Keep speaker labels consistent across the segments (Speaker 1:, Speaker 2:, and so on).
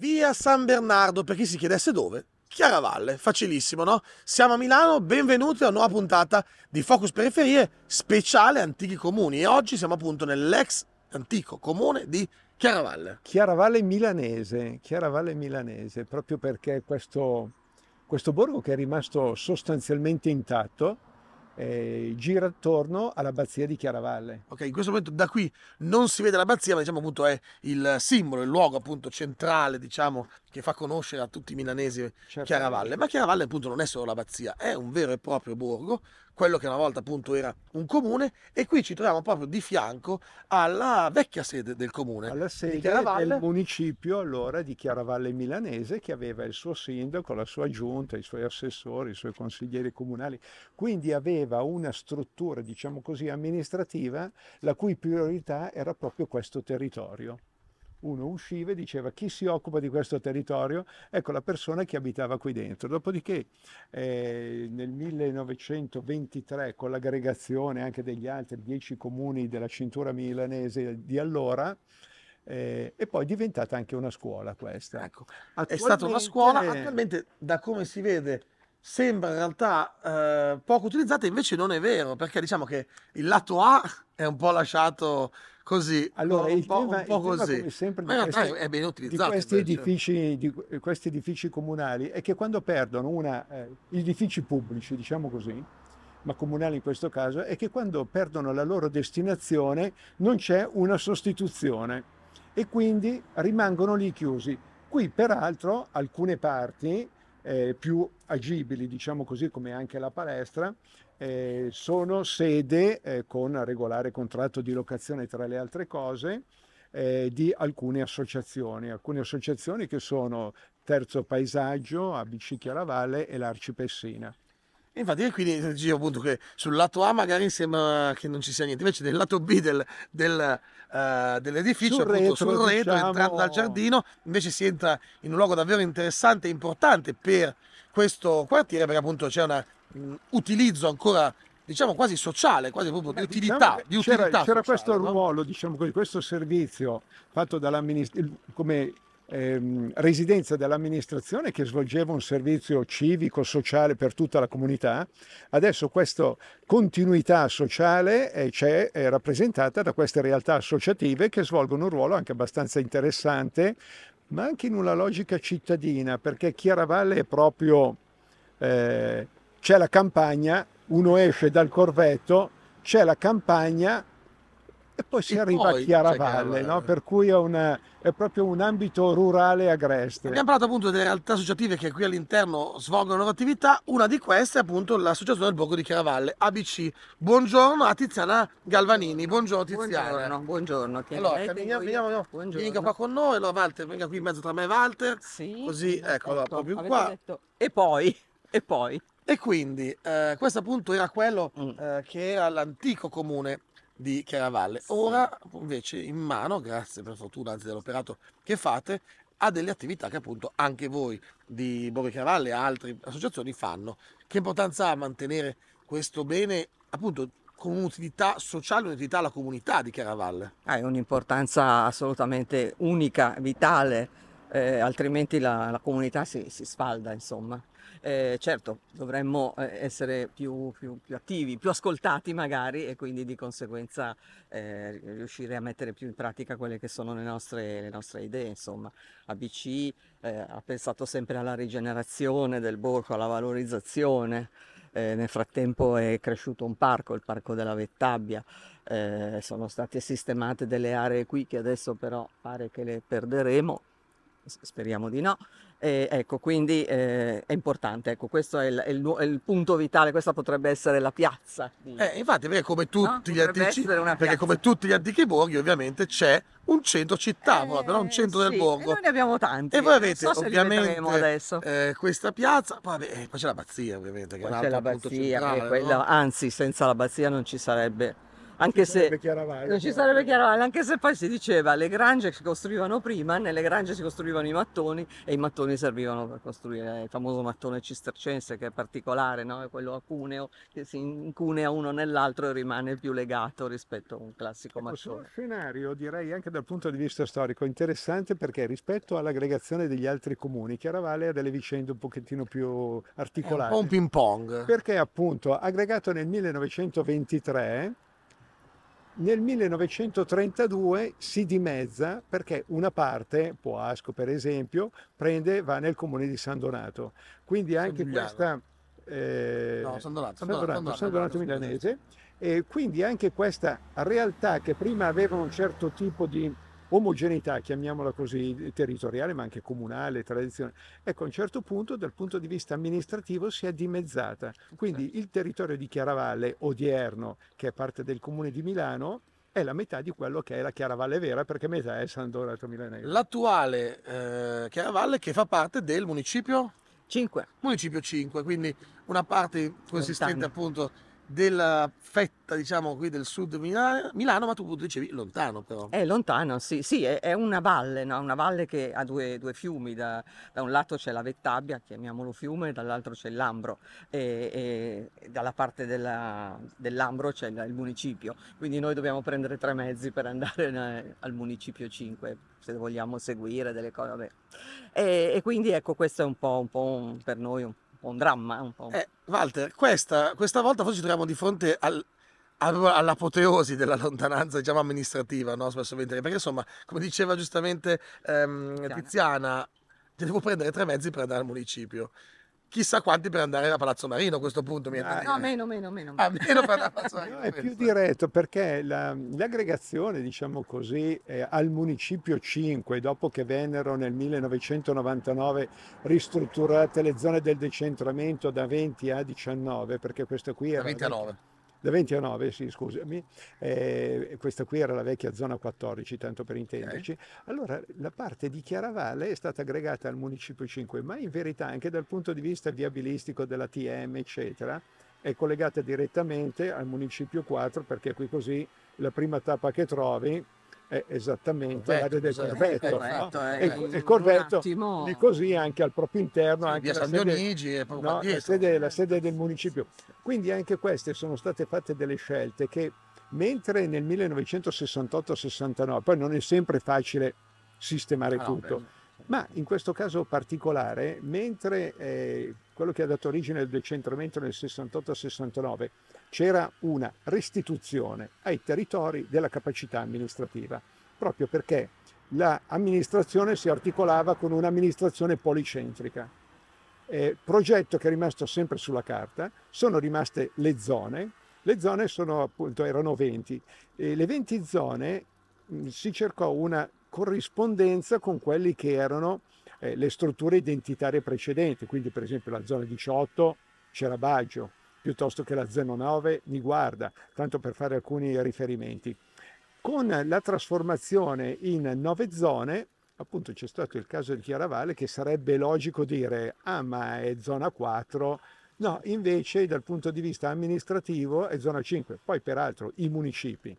Speaker 1: Via San Bernardo, per chi si chiedesse dove, Chiaravalle, facilissimo, no? Siamo a Milano, benvenuti a una nuova puntata di Focus Periferie speciale Antichi Comuni e oggi siamo appunto nell'ex antico comune di Chiaravalle.
Speaker 2: Chiaravalle milanese, Chiaravalle milanese, proprio perché questo, questo borgo che è rimasto sostanzialmente intatto, eh, gira attorno all'abbazia di Chiaravalle. Ok,
Speaker 1: in questo momento da qui non si vede l'abbazia, ma diciamo appunto è il simbolo, il luogo appunto centrale, diciamo, che fa conoscere a tutti i milanesi certo. Chiaravalle. Ma Chiaravalle appunto non è solo l'abbazia, è un vero e proprio borgo quello che una volta appunto era un comune e qui ci troviamo proprio di fianco alla vecchia sede del comune. Alla sede del
Speaker 2: municipio allora di Chiaravalle Milanese che aveva il suo sindaco, la sua giunta, i suoi assessori, i suoi consiglieri comunali, quindi aveva una struttura diciamo così amministrativa la cui priorità era proprio questo territorio uno usciva e diceva chi si occupa di questo territorio? Ecco la persona che abitava qui dentro. Dopodiché eh, nel 1923 con l'aggregazione anche degli altri dieci comuni della cintura milanese di allora, eh, e poi è diventata anche una scuola questa. Ecco, è stata una scuola, attualmente da come si vede sembra in
Speaker 1: realtà eh, poco utilizzata, invece non è vero, perché diciamo che il lato A è un po' lasciato così, allora, un, po', tema, un po così. sempre di, questi, di questi, edifici,
Speaker 2: di questi, edifici, comunali è che quando perdono una, eh, edifici pubblici, diciamo così, ma comunali in questo caso, è che quando perdono la loro destinazione non c'è una sostituzione e quindi rimangono lì chiusi. Qui peraltro alcune parti eh, più agibili, diciamo così, come anche la palestra, eh, sono sede eh, con regolare contratto di locazione tra le altre cose eh, di alcune associazioni, alcune associazioni che sono Terzo Paesaggio, ABC Chiaravalle e l'Arci Pessina.
Speaker 1: Infatti, quindi dicevo appunto che sul lato A magari sembra che non ci sia niente, invece nel lato B del, del, uh, dell'edificio, sul appunto, retro, sul retro diciamo... entrando dal giardino, invece si entra in un luogo davvero interessante e importante per questo quartiere, perché appunto c'è una mh, utilizzo ancora diciamo quasi sociale, quasi proprio di utilità. Diciamo di utilità c'era, sociale,
Speaker 2: questo no? ruolo, diciamo così, questo servizio fatto come ehm, residenza dell'amministrazione che svolgeva un servizio civico, sociale per tutta la comunità. Adesso questa continuità sociale eh, c'è, è rappresentata da queste realtà associative che svolgono un ruolo anche abbastanza interessante, ma anche in una logica cittadina, perché Chiaravalle è proprio... Eh, c'è la campagna, uno esce dal corvetto, c'è la campagna e poi si e arriva poi a Chiaravalle, no? per cui è, una, è, proprio un ambito rurale agreste. Abbiamo
Speaker 1: parlato appunto delle realtà associative che qui all'interno svolgono loro attività, una di queste è appunto l'associazione del Borgo di Chiaravalle, ABC. Buongiorno a Tiziana Galvanini, buongiorno Tiziana. Buongiorno, buongiorno. Ti allora, camminiamo, veniamo, veniamo, buongiorno. venga qua con noi, allora Walter, venga qui in mezzo tra me e Walter, sì, così, ecco, proprio qua. Detto. E poi... E poi? E quindi eh, questo appunto era quello mm. eh, che era l'antico comune di Chiaravalle. Sì. Ora invece in mano, grazie per fortuna anzi dell'operato che fate, a delle attività che appunto anche voi di Borgo Chiaravalle e altre associazioni fanno. Che importanza ha mantenere questo bene appunto con un'utilità sociale, un'utilità alla comunità
Speaker 3: di Chiaravalle? Ha ah, eh, un'importanza assolutamente unica, vitale eh, altrimenti la, la comunità si, si, sfalda, insomma. Eh, certo, dovremmo eh, essere più, più, più, attivi, più ascoltati magari e quindi di conseguenza eh, riuscire a mettere più in pratica quelle che sono le nostre, le nostre idee. Insomma, ABC eh, ha pensato sempre alla rigenerazione del borgo, alla valorizzazione. Eh, nel frattempo è cresciuto un parco, il Parco della Vettabbia, sono state sistemate delle aree qui che adesso però pare che le perderemo speriamo di no. E, ecco, quindi eh, è importante, ecco, questo è il, è, il, è il, punto vitale, questa potrebbe essere la piazza. Di...
Speaker 1: Eh, infatti, perché come, no? antici, perché come, tutti gli antichi, borghi, ovviamente c'è un centro città, eh, però un centro sì. del borgo. E noi ne
Speaker 3: abbiamo tanti. E voi avete so ovviamente
Speaker 1: eh, questa piazza, poi, vabbè, eh, poi c'è l'abbazia ovviamente. Che poi è c'è
Speaker 2: l'abbazia, quella,
Speaker 3: anzi senza l'abbazia non ci sarebbe anche se non ci sarebbe Chiaravalle, anche se poi si diceva le grange si costruivano prima, nelle grange si costruivano i mattoni e i mattoni servivano per costruire il famoso mattone cistercense che è particolare, no? è quello a cuneo, che si incunea uno nell'altro e rimane più legato rispetto a un classico
Speaker 2: ecco, mattone. Questo scenario direi anche dal punto di vista storico interessante perché rispetto all'aggregazione degli altri comuni Chiaravalle ha delle vicende un pochettino più articolate. È un po' un ping pong. Perché appunto aggregato nel 1923 nel 1932 si dimezza perché una parte, Poasco per esempio, prende, va nel comune di San Donato. Quindi anche questa... Eh, no, San Donato, San Donato, San Donato, San Donato milanese. E quindi anche questa realtà che prima aveva un certo tipo di omogeneità, chiamiamola così, territoriale ma anche comunale, tradizionale, ecco a un certo punto dal punto di vista amministrativo si è dimezzata. Quindi certo. il territorio di Chiaravalle odierno, che è parte del comune di Milano, è la metà di quello che è la Chiaravalle vera, perché metà è San Donato Milanese.
Speaker 1: L'attuale eh, Chiaravalle che fa parte del municipio? 5. Municipio 5, quindi una parte consistente appunto della fetta, diciamo qui del sud Milano, Milano ma tu dicevi lontano però.
Speaker 3: È eh, lontano, sì, sì è, è una valle, no? una valle che ha due, due fiumi, da, da, un lato c'è la Vettabbia, chiamiamolo fiume, e dall'altro c'è l'Ambro e, e dalla parte della, dell'Ambro c'è il municipio, quindi noi dobbiamo prendere tre mezzi per andare in, al municipio 5, se vogliamo seguire delle cose.
Speaker 1: E, e, quindi ecco questo è un po', un po' un, per noi un un dramma. Un po'. Eh, Walter, questa, questa, volta forse ci troviamo di fronte al, all'apoteosi della lontananza diciamo amministrativa, no? spesso ventri, perché insomma, come diceva giustamente ehm, Tiziana, devo prendere tre mezzi per andare al municipio chissà quanti per andare da Palazzo Marino a questo
Speaker 2: punto. Mi ah, no,
Speaker 3: meno, meno, meno.
Speaker 2: Ah, meno Marino, no, è più diretto perché la, l'aggregazione, diciamo così, eh, al municipio 5, dopo che vennero nel 1999 ristrutturate le zone del decentramento da 20 a 19, perché questo qui era... 29 da 20 a 9, sì, scusami, eh, questa qui era la vecchia zona 14, tanto per intenderci, allora la parte di Chiaravalle è stata aggregata al Municipio 5, ma in verità anche dal punto di vista viabilistico della TM, eccetera, è collegata direttamente al Municipio 4 perché qui così la prima tappa che trovi è eh, esattamente l'area del corvetto. corvetto no? eh, e, eh. corvetto di così anche al proprio interno, anche la sede, Dionigi, no, la, sede, la sede del municipio. Quindi anche queste sono state fatte delle scelte che mentre nel 1968-69, poi non è sempre facile sistemare ah, tutto, bene. ma in questo caso particolare, mentre eh, quello che ha dato origine al decentramento nel 68-69 c'era una restituzione ai territori della capacità amministrativa, proprio perché l'amministrazione si articolava con un'amministrazione policentrica. Eh, progetto che è rimasto sempre sulla carta, sono rimaste le zone, le zone sono, appunto, erano 20, e le 20 zone mh, mm, si cercò una corrispondenza con quelle che erano eh, le strutture identitarie precedenti, quindi per esempio la zona 18 c'era Baggio, piuttosto che la 09 guarda, tanto per fare alcuni riferimenti. Con la trasformazione in nove zone, appunto c'è stato il caso di Chiaravale che sarebbe logico dire ah ma è zona 4, no invece dal punto di vista amministrativo è zona 5, poi peraltro i municipi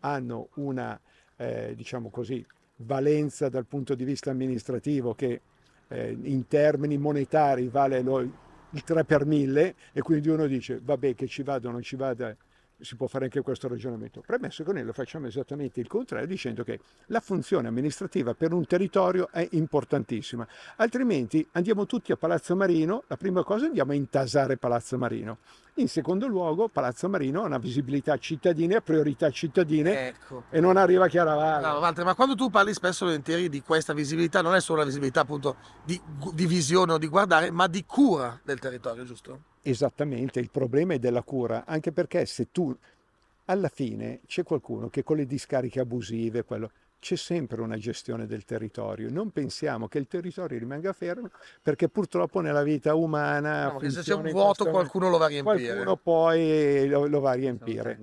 Speaker 2: hanno una eh, diciamo così valenza dal punto di vista amministrativo che eh, in termini monetari vale lo il 3 per 1000 e quindi uno dice vabbè che ci vada o non ci vada si può fare anche questo ragionamento. Premesso che noi lo facciamo esattamente il contrario dicendo che la funzione amministrativa per un territorio è importantissima, altrimenti andiamo tutti a Palazzo Marino, la prima cosa andiamo a intasare Palazzo Marino. In secondo luogo, Palazzo Marino ha una visibilità cittadina e priorità cittadine ecco. e non arriva a Chiaravalle. No,
Speaker 1: Walter, ma quando tu parli spesso volentieri di questa visibilità, non è solo la visibilità appunto di, di visione o di guardare, ma di cura del territorio, giusto?
Speaker 2: Esattamente, il problema è della cura, anche perché se tu alla fine c'è qualcuno che con le discariche abusive, quello, c'è sempre una gestione del territorio. Non pensiamo che il territorio rimanga fermo perché purtroppo nella vita umana... No, se c'è un vuoto qualcuno lo va a riempire. Qualcuno poi lo, lo va a riempire.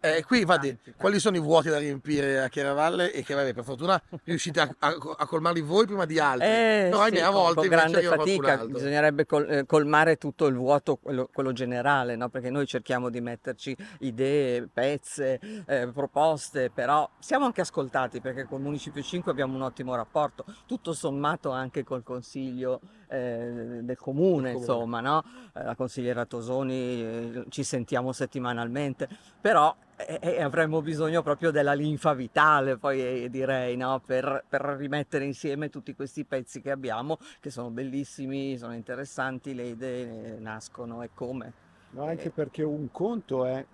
Speaker 1: Eh, qui infatti, tanti, tanti. quali sono i vuoti da riempire a Chiaravalle e che vabbè, per fortuna riuscite a, a, a colmarli voi prima di altri, eh, però sì, a volte con grande fatica,
Speaker 3: bisognerebbe col, eh, colmare tutto il vuoto, quello, quello generale, no? perché noi cerchiamo di metterci idee, pezze, eh, proposte, però siamo anche ascoltati perché col Municipio 5 abbiamo un ottimo rapporto, tutto sommato anche col Consiglio eh, del comune, comune. insomma, no? Eh, la consigliera Tosoni eh, ci sentiamo settimanalmente, però e, e avremmo bisogno proprio della linfa vitale, poi eh, direi, no? per, per, rimettere insieme tutti questi pezzi che abbiamo, che sono bellissimi, sono interessanti, le idee nascono e come.
Speaker 2: Ma anche eh. perché un conto è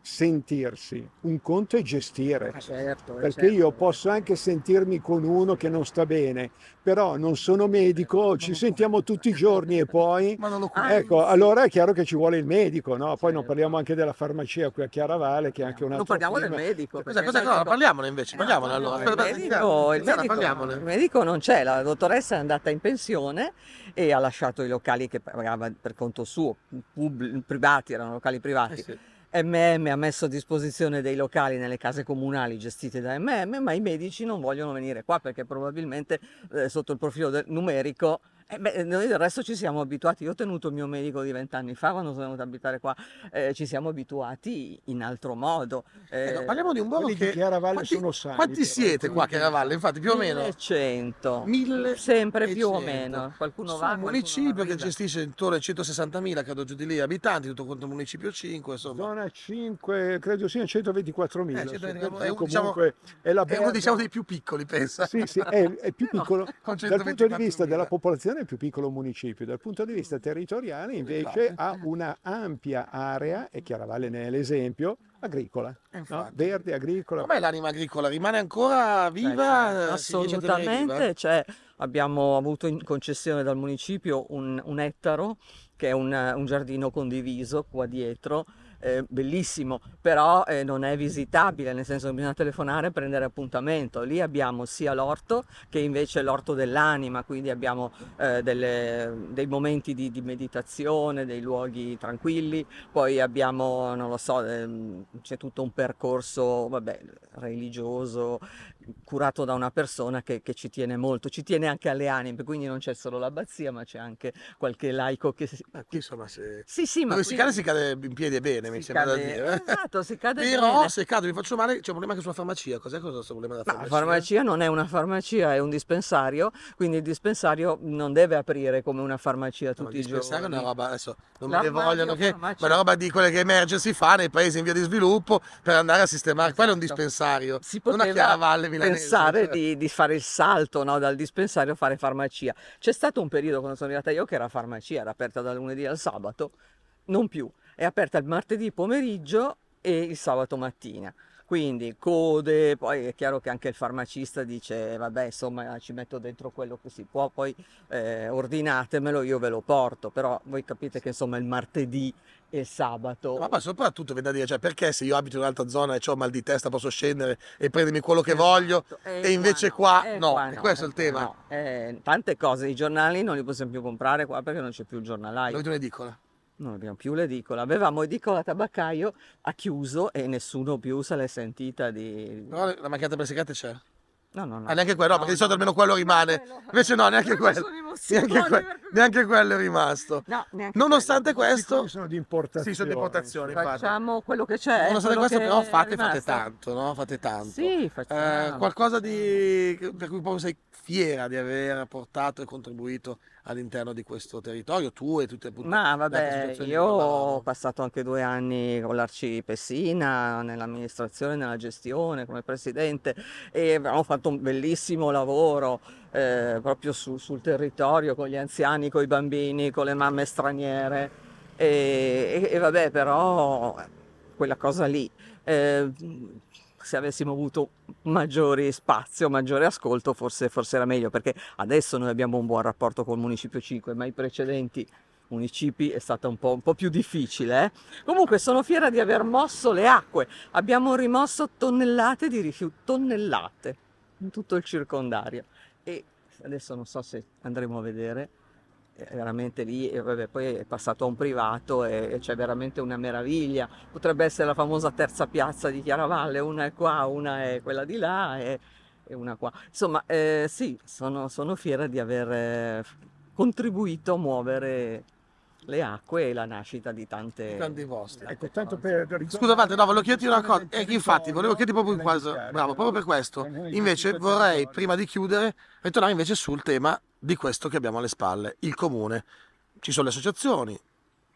Speaker 2: sentirsi, un conto è gestire. Ah, certo, eh, perché certo. io posso anche sentirmi con uno che non sta bene, però non sono medico, eh, ci sentiamo tutti i giorni e poi... Ma non lo ecco, ah, allora è chiaro che ci vuole il medico, no? Poi certo. non parliamo anche della farmacia qui a Chiaravale, che è anche un altro... Non parliamo prima.
Speaker 1: del medico. Cioè, cosa, eh, cosa, no, parliamone invece, parliamone allora. Il medico, il, medico, parliamone. il
Speaker 2: medico non c'è, la dottoressa
Speaker 3: è andata in pensione e ha lasciato i locali che pagava per conto suo, pub- privati, erano locali privati. Eh sì MM ha messo a disposizione dei locali nelle case comunali gestite da MM, ma i medici non vogliono venire qua perché probabilmente eh, sotto il profilo numerico eh beh, eh, noi del resto ci siamo abituati, io ho tenuto il mio medico di vent'anni fa quando sono venuto ad abitare qua, eh, ci siamo abituati in altro modo. Eh, no, eh, parliamo
Speaker 2: di un buon che... Chiaravalle quanti, sono sani. Quanti
Speaker 3: siete eh. qua a Chiaravalle? Infatti più o meno? 1100.
Speaker 1: 1000 Sempre più 100. o meno. Qualcuno Su va, un municipio che gestisce intorno ai 160.000, credo giù di lì, abitanti, tutto quanto municipio 5, insomma.
Speaker 2: Zona 5, credo sia 124.000. Eh, 124. è, un, diciamo, è, è uno diciamo, dei più piccoli, pensa. Sì, sì, è, è più piccolo. Dal punto di vista della popolazione è il più piccolo municipio, dal punto di vista territoriale invece esatto. ha una ampia area, e Chiaravalle ne è l'esempio, agricola, no? verde agricola. Com'è
Speaker 1: l'anima agricola? Rimane ancora viva? Assolutamente, cioè, abbiamo
Speaker 3: avuto in concessione dal municipio un, un ettaro che è un, un giardino condiviso qua dietro eh, bellissimo, però eh, non è visitabile, nel senso che bisogna telefonare e prendere appuntamento. Lì abbiamo sia l'orto che invece l'orto dell'anima, quindi abbiamo eh, delle, dei momenti di, di, meditazione, dei luoghi tranquilli, poi abbiamo, non lo so, ehm, c'è tutto un percorso vabbè, religioso curato da una persona che, che, ci tiene molto, ci tiene anche alle anime, quindi non c'è solo l'abbazia, ma c'è anche qualche laico che... Ma qui insomma se... Sì, sì, ma qui... si cade si
Speaker 1: cade in piedi bene, si mi sembra cade... da dire. Eh. Esatto, si cade Però bene. se cade mi faccio male, c'è un problema anche sulla farmacia, cos'è questo problema della farmacia? La farmacia
Speaker 3: non è una farmacia, è un dispensario, quindi il
Speaker 1: dispensario non deve aprire come una farmacia tutti no, i giorni. Il dispensario è una roba, adesso non mi vogliono che... Ma è una roba di quelle che emerge si fa nei paesi in via di sviluppo per andare a sistemare, esatto. quello è un esatto. dispensario, si poteva... non a Chiaravalle milanese, pensare di, di, fare il salto no? dal dispensario a fare
Speaker 3: farmacia. C'è stato un periodo quando sono arrivata io che era farmacia, era aperta dal lunedì al sabato, non più, è aperta il martedì pomeriggio e il sabato mattina. Quindi code, poi è chiaro che anche il farmacista dice vabbè insomma ci metto dentro quello che si può, poi eh, ordinatemelo, io ve lo porto, però voi capite che insomma il martedì
Speaker 1: e il sabato. Ma, ma soprattutto da dire, cioè, perché se io abito in un'altra zona e ho mal di testa posso scendere e prendermi quello che esatto. voglio e, e invece qua, qua no, qua no. E questo è il tema. No.
Speaker 3: Eh, tante cose, i giornali non li possiamo più comprare qua perché non c'è più il giornalaio. Lo vedo in edicola non abbiamo più l'edicola, avevamo edicola tabaccaio, ha chiuso e nessuno più se l'è sentita di...
Speaker 1: No, la macchinetta presicata c'è? No, no, no. Ah, neanche quello, no, perché di solito almeno quello rimane. Quello. Invece no, neanche quello. Neanche, que- neanche, quello è rimasto. No, Nonostante quello. questo... Sono di importazione. Sì, sono di importazione,
Speaker 3: Facciamo quello che c'è. Nonostante questo però fate, fate,
Speaker 1: tanto, no? Fate tanto. Sì, facciamo. Eh, qualcosa di... per cui proprio sei fiera di aver portato e contribuito all'interno di questo territorio, tu e tutte appunto, Ma vabbè, io ho
Speaker 3: passato anche due anni con l'Arci Pessina, nell'amministrazione, nella gestione, come presidente, e abbiamo fatto un bellissimo lavoro eh, proprio su, sul territorio, con gli anziani, con i bambini, con le mamme straniere. E, e, e vabbè, però quella cosa lì. Eh, se avessimo avuto maggiore spazio, maggiore ascolto, forse, forse era meglio, perché adesso noi abbiamo un buon rapporto con il Municipio 5, ma i precedenti municipi è stata un po', un po più difficile. Eh? Comunque sono fiera di aver mosso le acque, abbiamo rimosso tonnellate di rifiuti, tonnellate in tutto il circondario e adesso non so se andremo a vedere eh, veramente lì, vabbè, poi è passato a un privato e, e c'è veramente una meraviglia. Potrebbe essere la famosa terza piazza di Chiaravalle, una è qua, una è quella di là e, e una qua. Insomma, eh, sì, sono, sono, fiera di aver eh, contribuito a muovere le acque e la nascita di
Speaker 1: tante... Tanti vostri. Ecco, tanto per... Scusa, Walter, no, volevo chiederti una cosa. Eh, infatti, volevo chiederti proprio, quasi, bravo, proprio per questo. Invece vorrei, prima di chiudere, ritornare invece sul tema di questo che abbiamo alle spalle, il comune. Ci sono le associazioni,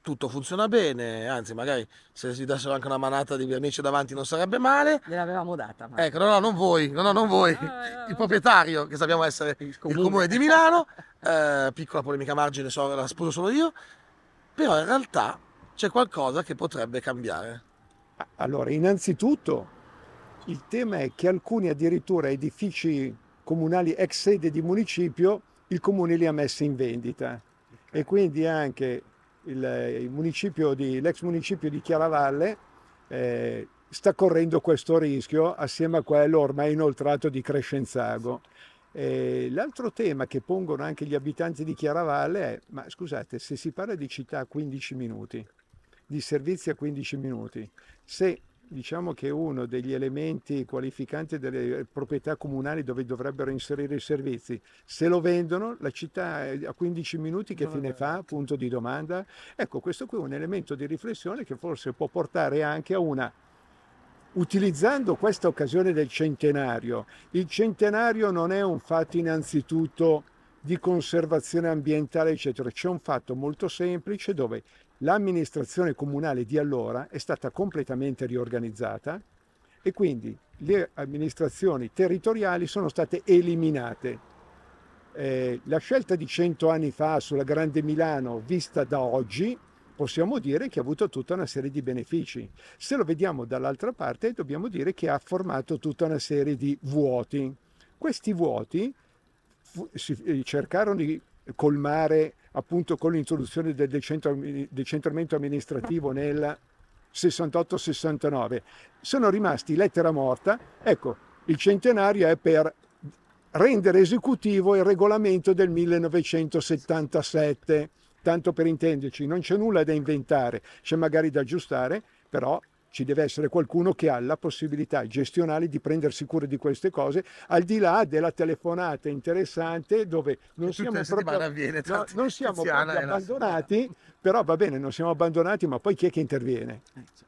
Speaker 1: tutto funziona bene, anzi magari se si dessero anche una manata di vernice davanti non sarebbe male.
Speaker 3: Gliel'avevamo data.
Speaker 1: Ma... Ecco, no, no, non voi, no, no, non voi, il proprietario che sappiamo essere il comune, il comune di Milano, eh, piccola polemica a margine, so, la sposo solo io, però in realtà c'è qualcosa che potrebbe cambiare.
Speaker 2: Allora, innanzitutto il tema è che alcuni addirittura edifici comunali ex sede di municipio il comune li ha messi in vendita okay. e quindi anche il, il municipio di, l'ex municipio di Chiaravalle eh, sta correndo questo rischio assieme a quello ormai inoltrato di Crescenzago. Eh, l'altro tema che pongono anche gli abitanti di Chiaravalle è, ma scusate, se si parla di città a 15 minuti, di servizi a 15 minuti, se diciamo che uno degli elementi qualificanti delle proprietà comunali dove dovrebbero inserire i servizi. Se lo vendono, la città a 15 minuti che fine fa? Punto di domanda. Ecco, questo qui è un elemento di riflessione che forse può portare anche a una utilizzando questa occasione del centenario. Il centenario non è un fatto innanzitutto di conservazione ambientale, eccetera, c'è un fatto molto semplice dove l'amministrazione comunale di allora è stata completamente riorganizzata e quindi le amministrazioni territoriali sono state eliminate. Eh, la scelta di cento anni fa sulla Grande Milano vista da oggi possiamo dire che ha avuto tutta una serie di benefici. Se lo vediamo dall'altra parte, dobbiamo dire che ha formato tutta una serie di vuoti. Questi vuoti si eh, cercarono di colmare appunto con l'introduzione del decentramento amministrativo nel 68-69. Sono rimasti lettera morta. Ecco, il centenario è per rendere esecutivo il regolamento del 1977 Tanto per intenderci, non c'è nulla da inventare, c'è magari da aggiustare, però ci deve essere qualcuno che ha la possibilità gestionale di prendersi cura di queste cose, al di là della telefonata interessante dove non siamo proprio, no, non siamo proprio abbandonati, però va bene, non siamo abbandonati, ma poi chi è che interviene?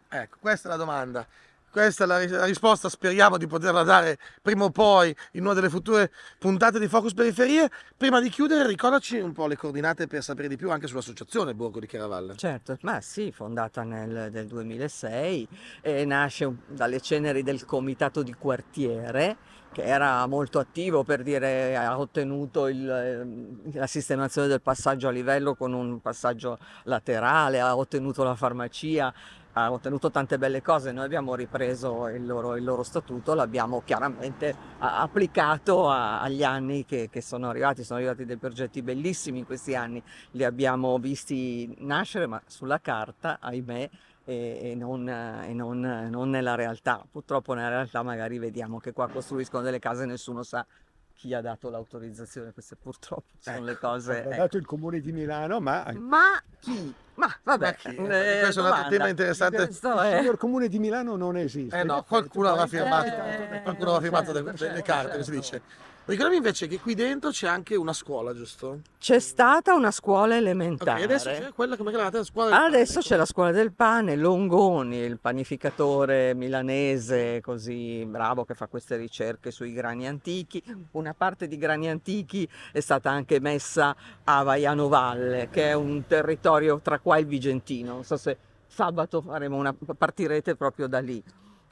Speaker 1: Ecco, questa è la domanda. Questa è la, la, risposta, speriamo di poterla dare prima o poi in una delle future puntate di Focus Periferie. Prima di chiudere, ricordaci un po' le coordinate per sapere di più anche sull'associazione Borgo di Chiaravalle. Certo, ma sì,
Speaker 3: fondata nel, nel 2006 e nasce dalle ceneri del comitato di quartiere che era molto attivo per dire ha ottenuto il, ehm, la sistemazione del passaggio a livello con un passaggio laterale, ha ottenuto la farmacia, ha ottenuto tante belle cose, noi abbiamo ripreso il loro, il loro statuto, l'abbiamo chiaramente applicato a, agli anni che, che, sono arrivati, sono arrivati dei progetti bellissimi in questi anni, li abbiamo visti nascere ma sulla carta, ahimè, e, e, non, e non, non nella realtà. Purtroppo nella realtà magari vediamo che qua costruiscono delle case e nessuno sa chi ha dato l'autorizzazione, queste purtroppo sono ecco, le
Speaker 2: cose... Ha ecco. dato il comune di Milano, ma... Ma
Speaker 3: chi? Ma vabbè, Ma eh, questo domanda. è un altro
Speaker 1: tema interessante. Questo è... Il signor
Speaker 2: Comune di Milano non esiste. Eh no, qualcuno
Speaker 1: l'ha firmato, eh, qualcuno l'ha firmato certo, delle, certo, carte, certo. si dice. Ricordami invece che qui dentro c'è anche una scuola, giusto?
Speaker 3: C'è stata una scuola elementare. Okay, adesso c'è
Speaker 1: quella come chiamate la scuola del
Speaker 3: Adesso ecco. c'è la scuola del pane, Longoni, il panificatore milanese così bravo che fa queste ricerche sui grani antichi. Una parte di grani antichi è stata anche messa a Vaiano Valle, che è un territorio territorio tra qua e il Vigentino. Non so se sabato una, partirete proprio da lì.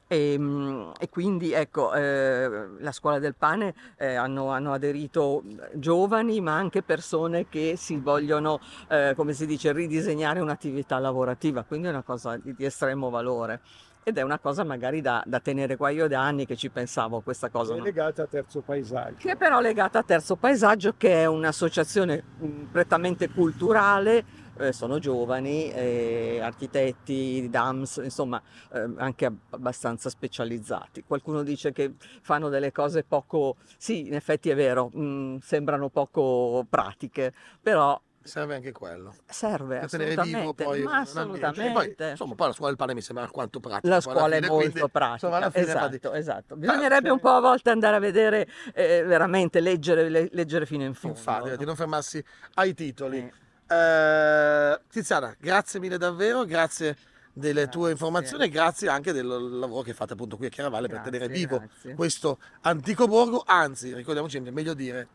Speaker 3: E, ehm, e, quindi ecco, eh, la scuola del pane eh, hanno, hanno, aderito giovani ma anche persone che si vogliono, eh, come si dice, ridisegnare un'attività lavorativa, quindi è una cosa di, di, estremo valore. Ed è una cosa magari da, da, tenere qua. Io da anni che ci pensavo a questa cosa. Che è
Speaker 2: legata a Terzo Paesaggio.
Speaker 3: Che è però legata a Terzo Paesaggio, che è un'associazione mm, prettamente culturale eh, sono giovani, eh, architetti, DAMS, insomma eh, anche abbastanza specializzati. Qualcuno dice che fanno delle cose poco, sì in effetti è vero, mh, mm, sembrano poco
Speaker 1: pratiche, però Serve anche quello.
Speaker 3: Serve, per tenere vivo poi. Ma cioè, assolutamente.
Speaker 1: Poi, insomma, poi la scuola del pane mi sembra alquanto pratica. La scuola fine, è molto quindi, pratica. Insomma, esatto,
Speaker 3: esatto. Ah, Bisognerebbe ah, un po' a volte andare a vedere, eh, veramente leggere, leggere fino in fondo. Infatti, no? di non
Speaker 1: fermarsi ai titoli. Eh. Eh, Tiziana, grazie mille davvero, grazie delle grazie. tue informazioni e grazie anche del lavoro che fate appunto qui a Chiaravalle grazie, per tenere vivo grazie. questo antico borgo, anzi ricordiamoci è meglio dire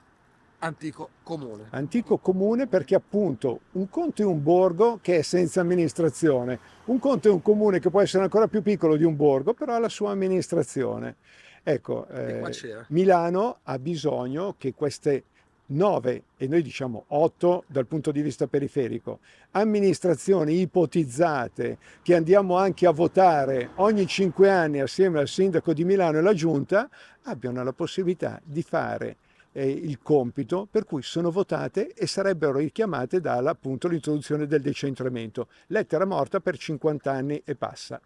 Speaker 1: antico comune.
Speaker 2: Antico comune perché appunto un conto è un borgo che è senza amministrazione, un conto è un comune che può essere ancora più piccolo di un borgo però ha la sua amministrazione. Ecco, eh, Milano ha bisogno che queste 9 e noi diciamo 8 dal punto di vista periferico, amministrazioni ipotizzate che andiamo anche a votare ogni 5 anni assieme al sindaco di Milano e la giunta, abbiano la possibilità di fare eh, il compito per cui sono votate e sarebbero richiamate dall'introduzione del decentramento. Lettera morta per 50 anni e passa.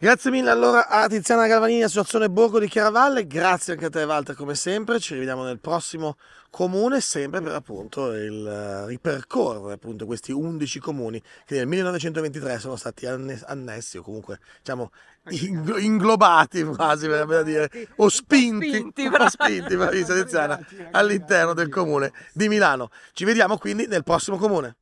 Speaker 1: Grazie mille allora
Speaker 2: a Tiziana Galvanini, Associazione
Speaker 1: Borgo di Chiaravalle, grazie anche a te Walter come sempre, ci rivediamo nel prossimo comune, sempre per appunto il eh, ripercorrere appunto questi 11 comuni che nel 1923 sono stati annessi o comunque diciamo inglobati quasi per, per dire, o spinti, o spinti Marisa Tiziana all'interno del comune di Milano. Ci vediamo quindi nel prossimo comune.